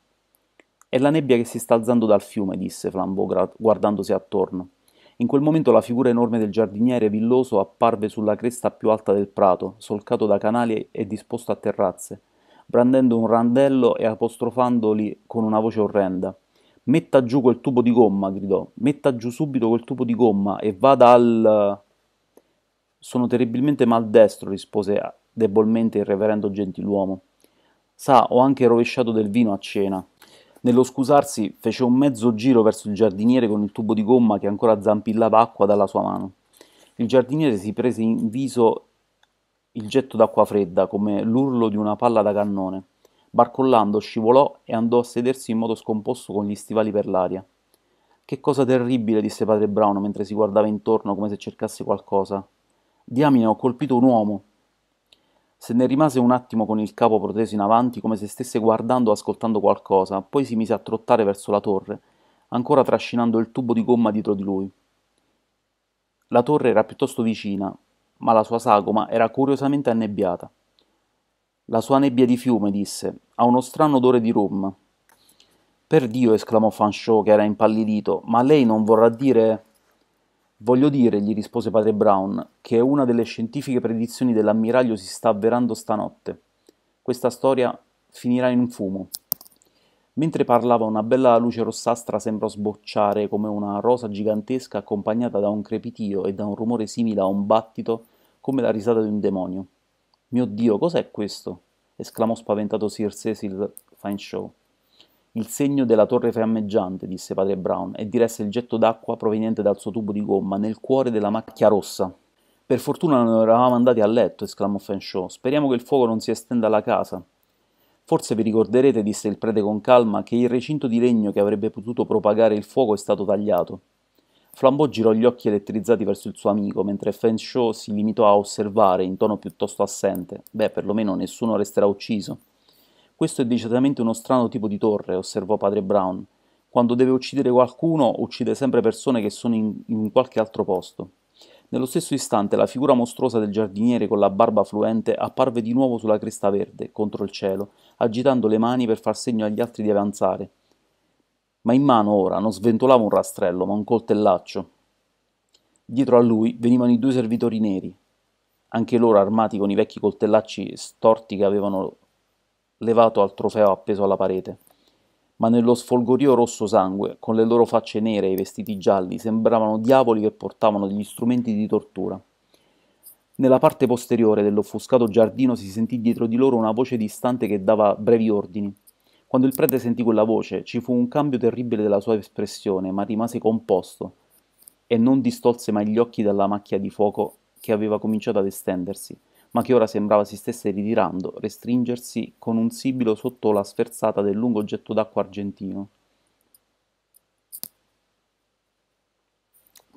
È la nebbia che si sta alzando dal fiume, disse Flambeau guardandosi attorno. In quel momento la figura enorme del giardiniere villoso apparve sulla cresta più alta del prato, solcato da canali e disposto a terrazze, brandendo un randello e apostrofandoli con una voce orrenda. Metta giù quel tubo di gomma, gridò. Metta giù subito quel tubo di gomma e vada al... Sono terribilmente maldestro, rispose debolmente il reverendo gentiluomo. Sa, ho anche rovesciato del vino a cena. Nello scusarsi, fece un mezzo giro verso il giardiniere con il tubo di gomma che ancora zampillava acqua dalla sua mano. Il giardiniere si prese in viso il getto d'acqua fredda, come l'urlo di una palla da cannone. Barcollando scivolò e andò a sedersi in modo scomposto con gli stivali per l'aria. Che cosa terribile, disse padre Brown mentre si guardava intorno come se cercasse qualcosa. Diamine, ho colpito un uomo se ne rimase un attimo con il capo proteso in avanti come se stesse guardando o ascoltando qualcosa, poi si mise a trottare verso la torre, ancora trascinando il tubo di gomma dietro di lui. La torre era piuttosto vicina, ma la sua sagoma era curiosamente annebbiata. La sua nebbia di fiume, disse, ha uno strano odore di rum. Per Dio, esclamò Fanchot, che era impallidito, ma lei non vorrà dire... Voglio dire, gli rispose padre Brown, che una delle scientifiche predizioni dell'ammiraglio si sta avverando stanotte. Questa storia finirà in un fumo. Mentre parlava una bella luce rossastra sembrò sbocciare come una rosa gigantesca accompagnata da un crepitio e da un rumore simile a un battito come la risata di un demonio. Mio Dio, cos'è questo? esclamò spaventato Sir Cecil Fine il segno della torre fiammeggiante, disse padre Brown, e diresse il getto d'acqua proveniente dal suo tubo di gomma nel cuore della macchia rossa. Per fortuna non eravamo andati a letto, esclamò Fenshaw. Speriamo che il fuoco non si estenda alla casa. Forse vi ricorderete, disse il prete con calma, che il recinto di legno che avrebbe potuto propagare il fuoco è stato tagliato. Flambeau girò gli occhi elettrizzati verso il suo amico, mentre Fenshaw si limitò a osservare in tono piuttosto assente. Beh, perlomeno nessuno resterà ucciso. Questo è decisamente uno strano tipo di torre, osservò padre Brown. Quando deve uccidere qualcuno, uccide sempre persone che sono in, in qualche altro posto. Nello stesso istante la figura mostruosa del giardiniere con la barba fluente apparve di nuovo sulla cresta verde, contro il cielo, agitando le mani per far segno agli altri di avanzare. Ma in mano ora non sventolava un rastrello, ma un coltellaccio. Dietro a lui venivano i due servitori neri, anche loro armati con i vecchi coltellacci storti che avevano levato al trofeo appeso alla parete. Ma nello sfolgorio rosso sangue, con le loro facce nere e i vestiti gialli, sembravano diavoli che portavano degli strumenti di tortura. Nella parte posteriore dell'offuscato giardino si sentì dietro di loro una voce distante che dava brevi ordini. Quando il prete sentì quella voce, ci fu un cambio terribile della sua espressione, ma rimase composto e non distolse mai gli occhi dalla macchia di fuoco che aveva cominciato ad estendersi ma che ora sembrava si stesse ritirando, restringersi con un sibilo sotto la sferzata del lungo getto d'acqua argentino.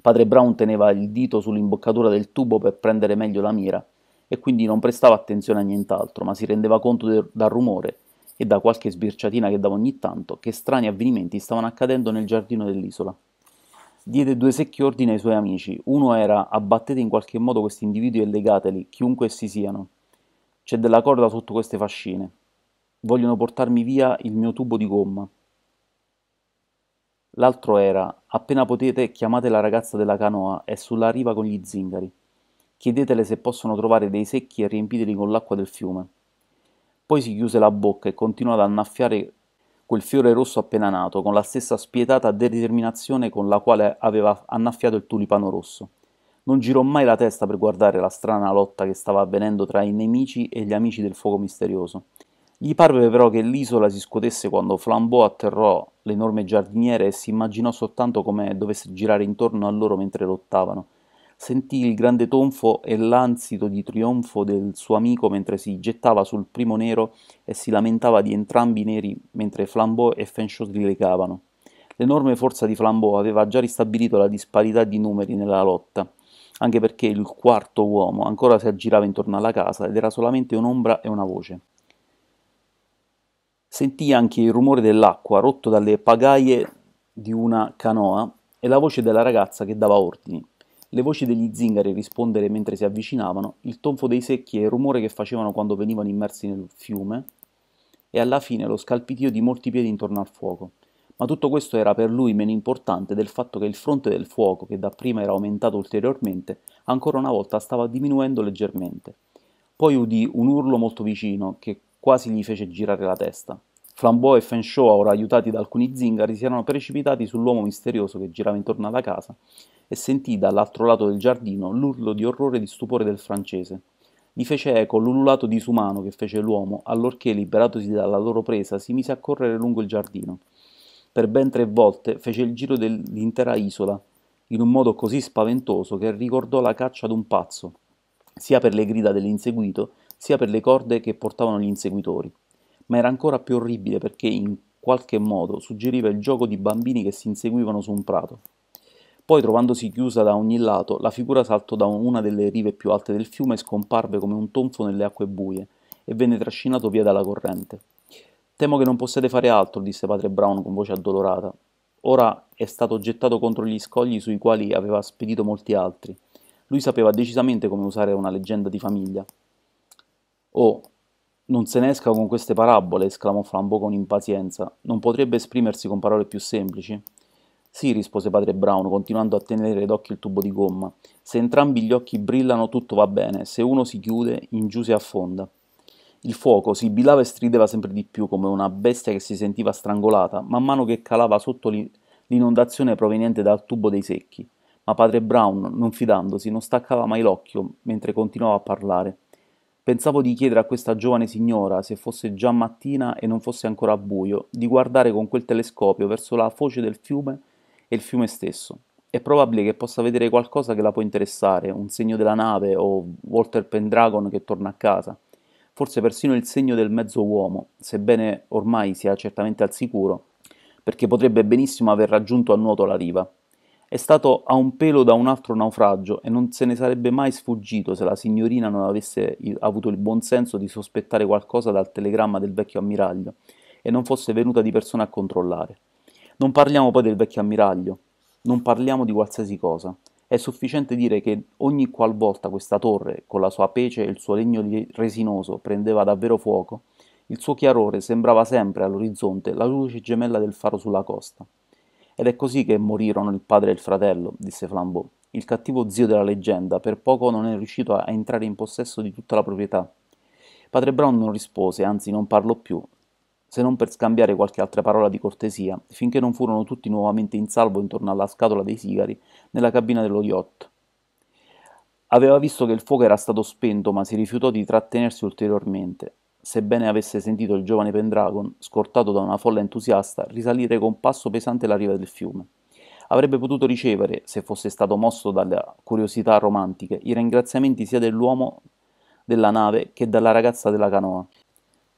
Padre Brown teneva il dito sull'imboccatura del tubo per prendere meglio la mira e quindi non prestava attenzione a nient'altro, ma si rendeva conto de- dal rumore e da qualche sbirciatina che dava ogni tanto che strani avvenimenti stavano accadendo nel giardino dell'isola diede due secchi ordini ai suoi amici. Uno era abbattete in qualche modo questi individui e legateli, chiunque essi siano. C'è della corda sotto queste fascine. Vogliono portarmi via il mio tubo di gomma. L'altro era appena potete chiamate la ragazza della canoa, è sulla riva con gli zingari. Chiedetele se possono trovare dei secchi e riempiteli con l'acqua del fiume. Poi si chiuse la bocca e continuò ad annaffiare quel fiore rosso appena nato, con la stessa spietata determinazione con la quale aveva annaffiato il tulipano rosso. Non girò mai la testa per guardare la strana lotta che stava avvenendo tra i nemici e gli amici del fuoco misterioso. Gli parve però che l'isola si scuotesse quando Flambeau atterrò l'enorme giardiniere e si immaginò soltanto come dovesse girare intorno a loro mentre lottavano, sentì il grande tonfo e l'ansito di trionfo del suo amico mentre si gettava sul primo nero e si lamentava di entrambi i neri mentre Flambeau e Fanchot rilegavano. L'enorme forza di Flambeau aveva già ristabilito la disparità di numeri nella lotta, anche perché il quarto uomo ancora si aggirava intorno alla casa ed era solamente un'ombra e una voce. Sentì anche il rumore dell'acqua rotto dalle pagaie di una canoa e la voce della ragazza che dava ordini le voci degli zingari rispondere mentre si avvicinavano, il tonfo dei secchi e il rumore che facevano quando venivano immersi nel fiume, e alla fine lo scalpitio di molti piedi intorno al fuoco. Ma tutto questo era per lui meno importante del fatto che il fronte del fuoco, che dapprima era aumentato ulteriormente, ancora una volta stava diminuendo leggermente. Poi udì un urlo molto vicino, che quasi gli fece girare la testa. Flambeau e Fenshaw, ora aiutati da alcuni zingari, si erano precipitati sull'uomo misterioso che girava intorno alla casa e sentì dall'altro lato del giardino l'urlo di orrore e di stupore del francese. Gli fece eco l'ululato disumano che fece l'uomo allorché, liberatosi dalla loro presa, si mise a correre lungo il giardino. Per ben tre volte fece il giro dell'intera isola, in un modo così spaventoso che ricordò la caccia ad un pazzo, sia per le grida dell'inseguito, sia per le corde che portavano gli inseguitori. Ma era ancora più orribile perché in qualche modo suggeriva il gioco di bambini che si inseguivano su un prato. Poi, trovandosi chiusa da ogni lato, la figura saltò da una delle rive più alte del fiume e scomparve come un tonfo nelle acque buie e venne trascinato via dalla corrente. Temo che non possiate fare altro, disse padre Brown con voce addolorata. Ora è stato gettato contro gli scogli sui quali aveva spedito molti altri. Lui sapeva decisamente come usare una leggenda di famiglia. Oh, non se ne esca con queste parabole, esclamò Flambeau con impazienza. Non potrebbe esprimersi con parole più semplici? Sì, rispose padre Brown, continuando a tenere d'occhio il tubo di gomma. Se entrambi gli occhi brillano tutto va bene, se uno si chiude, in giù si affonda. Il fuoco sibilava e strideva sempre di più, come una bestia che si sentiva strangolata, man mano che calava sotto l'inondazione proveniente dal tubo dei secchi. Ma padre Brown, non fidandosi, non staccava mai l'occhio mentre continuava a parlare. Pensavo di chiedere a questa giovane signora, se fosse già mattina e non fosse ancora buio, di guardare con quel telescopio verso la foce del fiume e il fiume stesso. È probabile che possa vedere qualcosa che la può interessare, un segno della nave o Walter Pendragon che torna a casa, forse persino il segno del mezzo uomo, sebbene ormai sia certamente al sicuro, perché potrebbe benissimo aver raggiunto a nuoto la riva. È stato a un pelo da un altro naufragio e non se ne sarebbe mai sfuggito se la signorina non avesse avuto il buon senso di sospettare qualcosa dal telegramma del vecchio ammiraglio e non fosse venuta di persona a controllare. Non parliamo poi del vecchio ammiraglio, non parliamo di qualsiasi cosa. È sufficiente dire che ogni qualvolta questa torre, con la sua pece e il suo legno resinoso, prendeva davvero fuoco, il suo chiarore sembrava sempre all'orizzonte la luce gemella del faro sulla costa. Ed è così che morirono il padre e il fratello, disse Flambeau. Il cattivo zio della leggenda per poco non è riuscito a entrare in possesso di tutta la proprietà. Padre Brown non rispose, anzi non parlò più, se non per scambiare qualche altra parola di cortesia, finché non furono tutti nuovamente in salvo intorno alla scatola dei sigari nella cabina dello yacht. Aveva visto che il fuoco era stato spento, ma si rifiutò di trattenersi ulteriormente, sebbene avesse sentito il giovane Pendragon, scortato da una folla entusiasta, risalire con passo pesante la riva del fiume. Avrebbe potuto ricevere, se fosse stato mosso dalle curiosità romantiche, i ringraziamenti sia dell'uomo della nave che dalla ragazza della canoa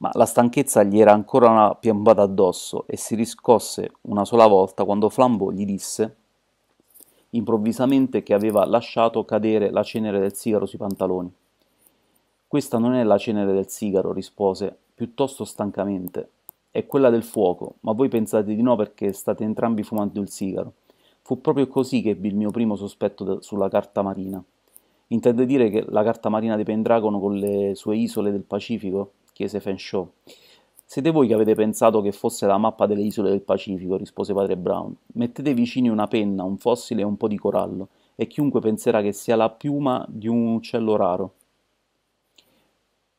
ma la stanchezza gli era ancora una piombata addosso e si riscosse una sola volta quando Flambeau gli disse improvvisamente che aveva lasciato cadere la cenere del sigaro sui pantaloni. Questa non è la cenere del sigaro, rispose, piuttosto stancamente. È quella del fuoco, ma voi pensate di no perché state entrambi fumando il sigaro. Fu proprio così che ebbi il mio primo sospetto sulla carta marina. Intende dire che la carta marina di Pendragono con le sue isole del Pacifico? chiese Fanchot. Siete voi che avete pensato che fosse la mappa delle isole del Pacifico, rispose padre Brown. Mettete vicini una penna, un fossile e un po' di corallo, e chiunque penserà che sia la piuma di un uccello raro.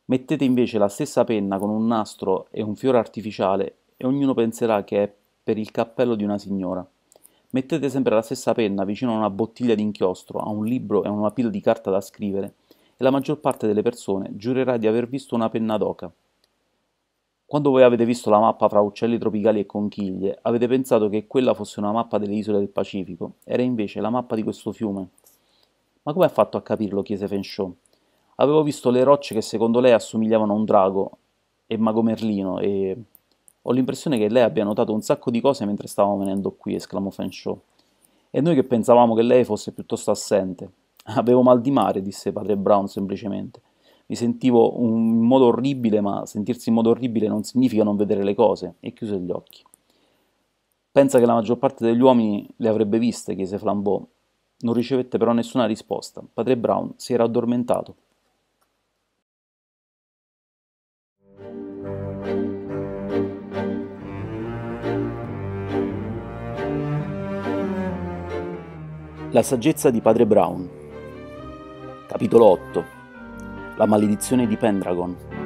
Mettete invece la stessa penna con un nastro e un fiore artificiale, e ognuno penserà che è per il cappello di una signora. Mettete sempre la stessa penna vicino a una bottiglia di inchiostro, a un libro e a una pila di carta da scrivere, la maggior parte delle persone giurerà di aver visto una penna d'oca. Quando voi avete visto la mappa fra uccelli tropicali e conchiglie, avete pensato che quella fosse una mappa delle isole del Pacifico, era invece la mappa di questo fiume. Ma come ha fatto a capirlo? chiese Fenshaw. Avevo visto le rocce che secondo lei assomigliavano a un drago e Mago Merlino e... Ho l'impressione che lei abbia notato un sacco di cose mentre stavamo venendo qui, esclamò Fenshaw. E noi che pensavamo che lei fosse piuttosto assente. Avevo mal di mare, disse padre Brown semplicemente. Mi sentivo in modo orribile, ma sentirsi in modo orribile non significa non vedere le cose, e chiuse gli occhi. Pensa che la maggior parte degli uomini le avrebbe viste, chiese Flambeau. Non ricevette però nessuna risposta. Padre Brown si era addormentato. La saggezza di Padre Brown Capitolo 8 La maledizione di Pendragon